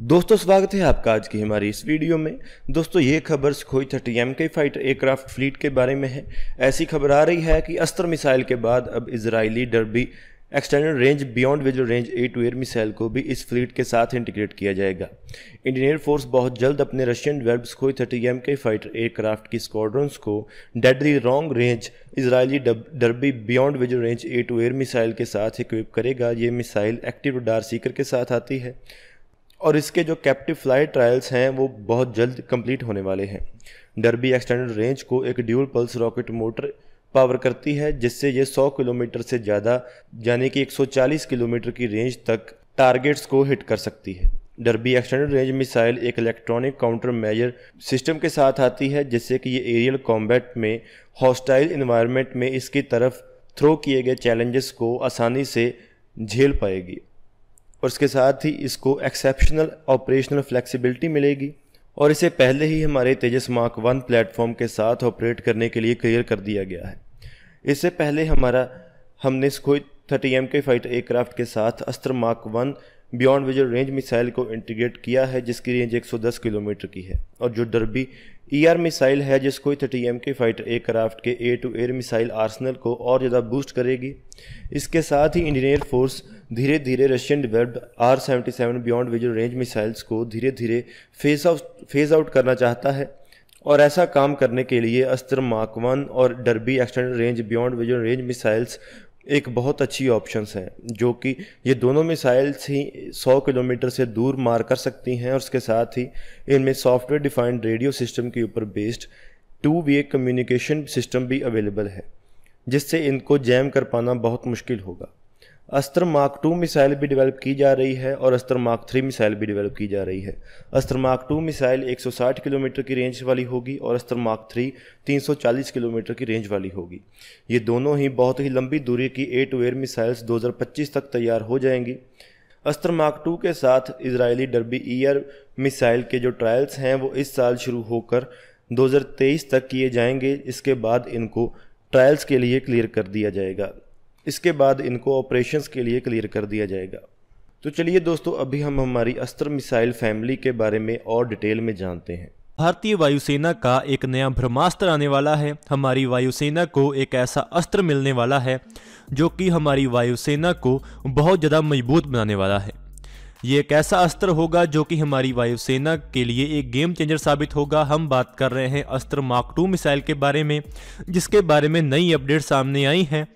दोस्तों स्वागत है आपका आज की हमारी इस वीडियो में दोस्तों ये खबर सुखोई थर्टी एम के फाइटर एयरक्राफ्ट फ्लीट के बारे में है ऐसी खबर आ रही है कि अस्त्र मिसाइल के बाद अब Israeli Derby external range beyond visual range air to air missile को भी इस फ्लीट के साथ इंटीग्रेट किया जाएगा इंडियन एयरफोर्स बहुत जल्द अपने रशियन वेब्स स्कोई थर्टी एम के फाइटर एयरक्राफ्ट की स्क्वाड्रंस को deadly long range Israeli Derby beyond visual range air to air missile के साथ इक्विप करेगा ये मिसाइल एक्टिव डार सीकर के साथ आती है और इसके जो कैप्टिव फ्लाई ट्रायल्स हैं वो बहुत जल्द कंप्लीट होने वाले हैं डरबी एक्सटेंडेड रेंज को एक dual pulse rocket motor power करती है जिससे ये 100 किलोमीटर से ज़्यादा यानी कि 140 किलोमीटर की रेंज तक टारगेट्स को हिट कर सकती है डरबी एक्सटेंडेड रेंज मिसाइल एक इलेक्ट्रॉनिक काउंटर मेजर सिस्टम के साथ आती है जिससे कि ये एरियल कॉम्बैट में हॉस्टाइल इन्वायरमेंट में इसकी तरफ थ्रो किए गए चैलेंजेस को आसानी से झेल पाएगी और इसके साथ ही इसको एक्सेप्शनल ऑपरेशनल फ्लेक्सिबिलिटी मिलेगी और इसे पहले ही हमारे तेजस मार्क वन प्लेटफॉर्म के साथ ऑपरेट करने के लिए क्लियर कर दिया गया है इससे पहले हमारा हमने स्कोई थर्टी एम के फाइटर एयरक्राफ्ट के साथ Astra mark one beyond visual range missile को इंटीग्रेट किया है जिसकी रेंज 110 किलोमीटर की है और जो डरबी ईआर मिसाइल है जिसको थर्टी एम के फाइटर एयरक्राफ्ट के air to air missile arsenal को और ज़्यादा बूस्ट करेगी इसके साथ ही इंडियन एयर फोर्स धीरे धीरे Russian developed R seventy seven beyond visual range missiles को धीरे धीरे फेज आउट फेज आउट करना चाहता है और ऐसा काम करने के लिए अस्त्र माकवन और Derby extend range beyond vision range missiles एक बहुत अच्छी ऑप्शन है जो कि ये दोनों मिसाइल्स ही 100 किलोमीटर से दूर मार कर सकती हैं और उसके साथ ही इनमें सॉफ्टवेयर डिफाइंड रेडियो सिस्टम के ऊपर based two way communication system भी अवेलेबल है जिससे इनको जैम कर पाना बहुत मुश्किल होगा अस्त्र मार्क टू मिसाइल भी डेवलप की जा रही है और अस्त्र मार्क थ्री मिसाइल भी डेवलप की जा रही है Astra mark two missile 160 kilometre की रेंज वाली होगी और अस्त्र मार्क थ्री 340 किलोमीटर की रेंज वाली होगी ये दोनों ही बहुत ही लंबी दूरी की ए टू एयर मिसाइल्स 2025 तक तैयार हो जाएंगी अस्त्र मार्क टू के साथ इसराइली डरबी ईयर मिसाइल के जो ट्रायल्स हैं वो इस साल शुरू होकर 2023 तक किए जाएंगे इसके बाद इनको ट्रायल्स के लिए क्लियर कर दिया जाएगा इसके बाद इनको ऑपरेशंस के लिए क्लियर कर दिया जाएगा तो चलिए दोस्तों अभी हम हमारी अस्त्र मिसाइल फैमिली के बारे में और डिटेल में जानते हैं भारतीय वायुसेना का एक नया ब्रह्मास्त्र आने वाला है हमारी वायुसेना को एक ऐसा अस्त्र मिलने वाला है जो कि हमारी वायुसेना को बहुत ज़्यादा मजबूत बनाने वाला है ये एक ऐसा अस्त्र होगा जो कि हमारी वायुसेना के लिए एक गेम चेंजर साबित होगा हम बात कर रहे हैं अस्त्र मार्क टू मिसाइल के बारे में जिसके बारे में नई अपडेट सामने आई हैं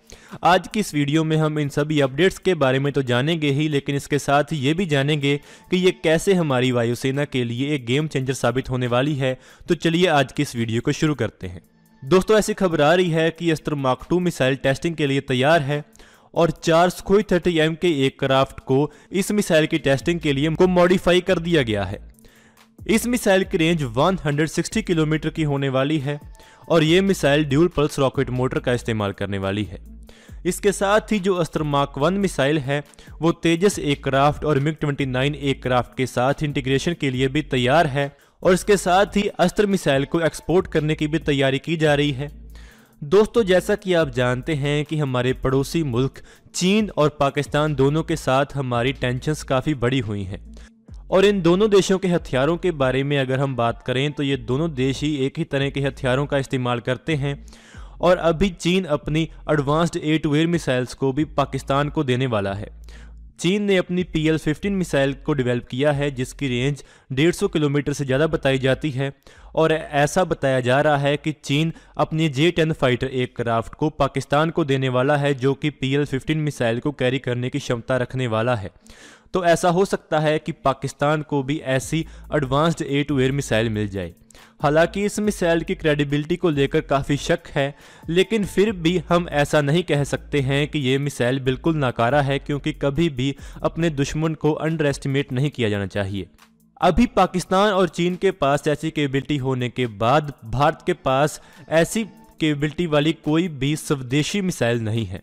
आज की इस वीडियो में हम इन सभी अपडेट्स के बारे में तो जानेंगे ही लेकिन इसके साथ ये भी जानेंगे कि ये कैसे हमारी वायुसेना के लिए एक गेम चेंजर साबित होने वाली है तो चलिए आज की इस वीडियो को शुरू करते हैं दोस्तों ऐसी खबर आ रही है कि अस्त्र मार्क टू मिसाइल टेस्टिंग के लिए तैयार है और चार सुखोई थर्टी एम के क्राफ्ट को इस मिसाइल की टेस्टिंग के लिए को मॉडिफाई कर दिया गया है इस मिसाइल की रेंज 160 किलोमीटर की होने वाली है और ये missile dual pulse rocket motor का इस्तेमाल करने वाली है इसके साथ ही जो अस्त्र मार्क वन मिसाइल है वो तेजस एयरक्राफ्ट और मिग 29 एयरक्राफ्ट के साथ इंटीग्रेशन के लिए भी तैयार है और इसके साथ ही अस्त्र मिसाइल को एक्सपोर्ट करने की भी तैयारी की जा रही है दोस्तों जैसा कि आप जानते हैं कि हमारे पड़ोसी मुल्क चीन और पाकिस्तान दोनों के साथ हमारी टेंशन काफ़ी बड़ी हुई हैं और इन दोनों देशों के हथियारों के बारे में अगर हम बात करें तो ये दोनों देश ही एक ही तरह के हथियारों का इस्तेमाल करते हैं और अभी चीन अपनी advanced air to air missiles को भी पाकिस्तान को देने वाला है चीन ने अपनी पी एल फिफ्टीन मिसाइल को डेवलप किया है जिसकी रेंज 150 किलोमीटर से ज़्यादा बताई जाती है और ऐसा बताया जा रहा है कि चीन अपने जे टेन फाइटर एयरक्राफ्ट को पाकिस्तान को देने वाला है जो कि पी एल फिफ्टीन मिसाइल को कैरी करने की क्षमता रखने वाला है तो ऐसा हो सकता है कि पाकिस्तान को भी ऐसी advanced air to air missile मिल जाए हालांकि इस मिसाइल की क्रेडिबिलिटी को लेकर काफ़ी शक है लेकिन फिर भी हम ऐसा नहीं कह सकते हैं कि ये मिसाइल बिल्कुल नाकारा है क्योंकि कभी भी अपने दुश्मन को अंडर एस्टिमेट नहीं किया जाना चाहिए अभी पाकिस्तान और चीन के पास ऐसी केबिलिटी होने के बाद भारत के पास ऐसी केबिलिटी वाली कोई भी स्वदेशी मिसाइल नहीं है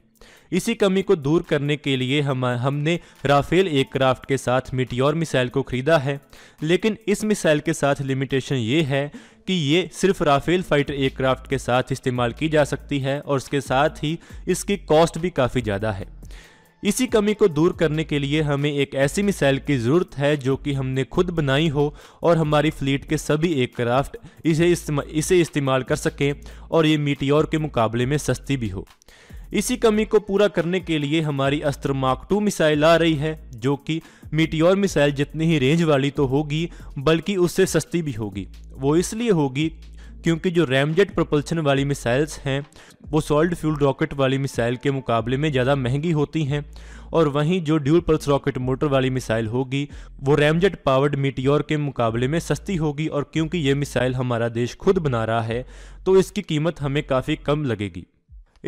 इसी कमी को दूर करने के लिए हम हमने राफेल एयरक्राफ्ट के साथ मिटियोर मिसाइल को खरीदा है लेकिन इस मिसाइल के साथ लिमिटेशन ये है कि ये सिर्फ राफेल फाइटर एयरक्राफ्ट के साथ इस्तेमाल की जा सकती है और उसके साथ ही इसकी कॉस्ट भी काफ़ी ज़्यादा है इसी कमी को दूर करने के लिए हमें एक ऐसी मिसाइल की ज़रूरत है जो कि हमने खुद बनाई हो और हमारी फ्लीट के सभी एयरक्राफ्ट इसे इस्तेमाल इसे इस्तेमाल कर सकें और ये मीटियोर के मुकाबले में सस्ती भी हो इसी कमी को पूरा करने के लिए हमारी अस्त्र मार्क टू मिसाइल आ रही है जो कि मीटियोर मिसाइल जितनी ही रेंज वाली तो होगी बल्कि उससे सस्ती भी होगी वो इसलिए होगी क्योंकि जो रैमजेट प्रपल्शन वाली मिसाइल्स हैं वो सॉल्ट फ्यूल रॉकेट वाली मिसाइल के मुकाबले में ज़्यादा महंगी होती हैं और वहीं जो ड्यूल पल्स रॉकेट मोटर वाली मिसाइल होगी वो रैमजेट पावर्ड मीटियोर के मुकाबले में सस्ती होगी और क्योंकि ये मिसाइल हमारा देश खुद बना रहा है तो इसकी कीमत हमें काफ़ी कम लगेगी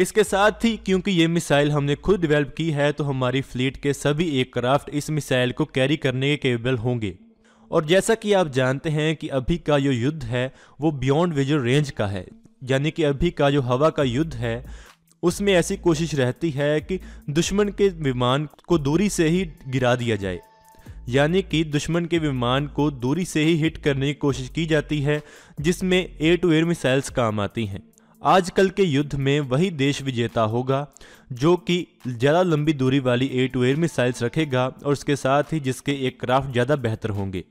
इसके साथ ही क्योंकि ये मिसाइल हमने खुद डेवलप की है तो हमारी फ्लीट के सभी एयरक्राफ्ट इस मिसाइल को कैरी करने के केबल होंगे और जैसा कि आप जानते हैं कि अभी का जो युद्ध है वो बियॉन्ड विजुअल रेंज का है यानी कि अभी का जो हवा का युद्ध है उसमें ऐसी कोशिश रहती है कि दुश्मन के विमान को दूरी से ही गिरा दिया जाए यानी कि दुश्मन के विमान को दूरी से ही हिट करने की कोशिश की जाती है जिसमें एयर टू एयर मिसाइल्स काम आती हैं आजकल के युद्ध में वही देश विजेता होगा जो कि ज़्यादा लंबी दूरी वाली एयर टू एयर मिसाइल्स रखेगा और उसके साथ ही जिसके क्राफ्ट ज़्यादा बेहतर होंगे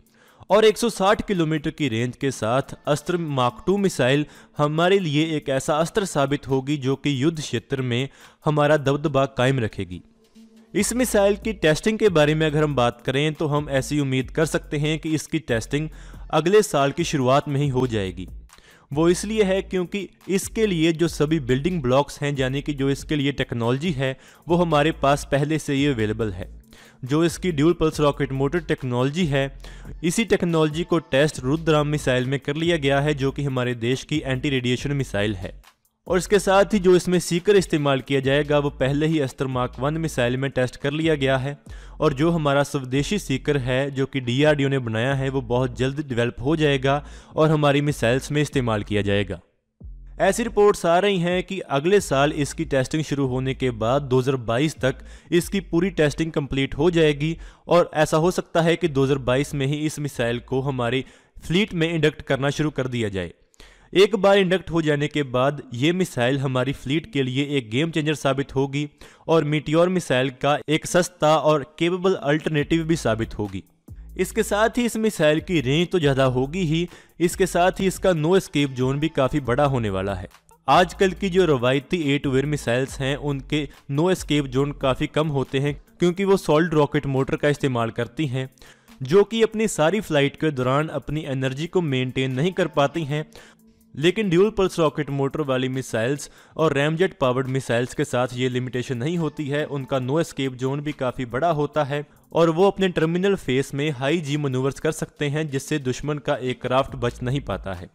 और 160 किलोमीटर की रेंज के साथ अस्त्र मार्क टू मिसाइल हमारे लिए एक ऐसा अस्त्र साबित होगी जो कि युद्ध क्षेत्र में हमारा दबदबा कायम रखेगी इस मिसाइल की टेस्टिंग के बारे में अगर हम बात करें तो हम ऐसी उम्मीद कर सकते हैं कि इसकी टेस्टिंग अगले साल की शुरुआत में ही हो जाएगी वो इसलिए है क्योंकि इसके लिए जो सभी बिल्डिंग ब्लॉक्स हैं यानी कि जो इसके लिए टेक्नोलॉजी है वो हमारे पास पहले से ही अवेलेबल है जो इसकी dual pulse rocket motor technology है इसी टेक्नोलॉजी को टेस्ट रुद्राम मिसाइल में कर लिया गया है जो कि हमारे देश की एंटी रेडिएशन मिसाइल है और इसके साथ ही जो इसमें सीकर इस्तेमाल किया जाएगा वो पहले ही अस्तर मार्क वन मिसाइल में टेस्ट कर लिया गया है और जो हमारा स्वदेशी सीकर है जो कि डीआरडीओ ने बनाया है वो बहुत जल्द डेवलप हो जाएगा और हमारी मिसाइल्स में इस्तेमाल किया जाएगा ऐसी रिपोर्ट्स आ रही हैं कि अगले साल इसकी टेस्टिंग शुरू होने के बाद 2022 तक इसकी पूरी टेस्टिंग कंप्लीट हो जाएगी और ऐसा हो सकता है कि 2022 में ही इस मिसाइल को हमारी फ्लीट में इंडक्ट करना शुरू कर दिया जाए एक बार इंडक्ट हो जाने के बाद ये मिसाइल हमारी फ्लीट के लिए एक गेम चेंजर साबित होगी और मीटियोर मिसाइल का एक सस्ता और केपेबल अल्टरनेटिव भी साबित होगी इसके साथ ही इस मिसाइल की रेंज तो ज़्यादा होगी ही इसके साथ ही इसका नो स्केप जोन भी काफ़ी बड़ा होने वाला है आजकल की जो रवायती एट वेयर मिसाइल्स हैं उनके नो स्केप जोन काफ़ी कम होते हैं क्योंकि वो सॉल्ट रॉकेट मोटर का इस्तेमाल करती हैं जो कि अपनी सारी फ्लाइट के दौरान अपनी एनर्जी को मेंटेन नहीं कर पाती हैं लेकिन ड्यूल पल्स रॉकेट मोटर वाली मिसाइल्स और रैमजेट पावर्ड मिसाइल्स के साथ ये लिमिटेशन नहीं होती है उनका नो एस्केप जोन भी काफी बड़ा होता है और वो अपने टर्मिनल फेस में हाई जी मनूवर्स कर सकते हैं जिससे दुश्मन का एयरक्राफ्ट बच नहीं पाता है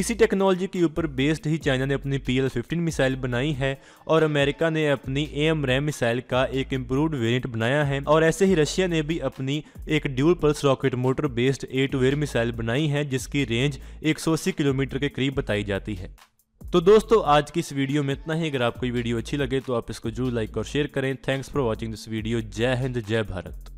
इसी टेक्नोलॉजी के ऊपर बेस्ड ही चाइना ने अपनी पी एल फिफ्टीन मिसाइल बनाई है और अमेरिका ने अपनी ए एम रैम मिसाइल का एक इम्प्रूवड वेरियंट बनाया है और ऐसे ही रशिया ने भी अपनी एक dual pulse rocket motor based air to air missile बनाई है जिसकी रेंज एक किलोमीटर के करीब बताई जाती है तो दोस्तों आज की इस वीडियो में इतना ही अगर आपको ये वीडियो अच्छी लगे तो आप इसको जरूर लाइक और शेयर करें thanks for watching this video जय हिंद जय भारत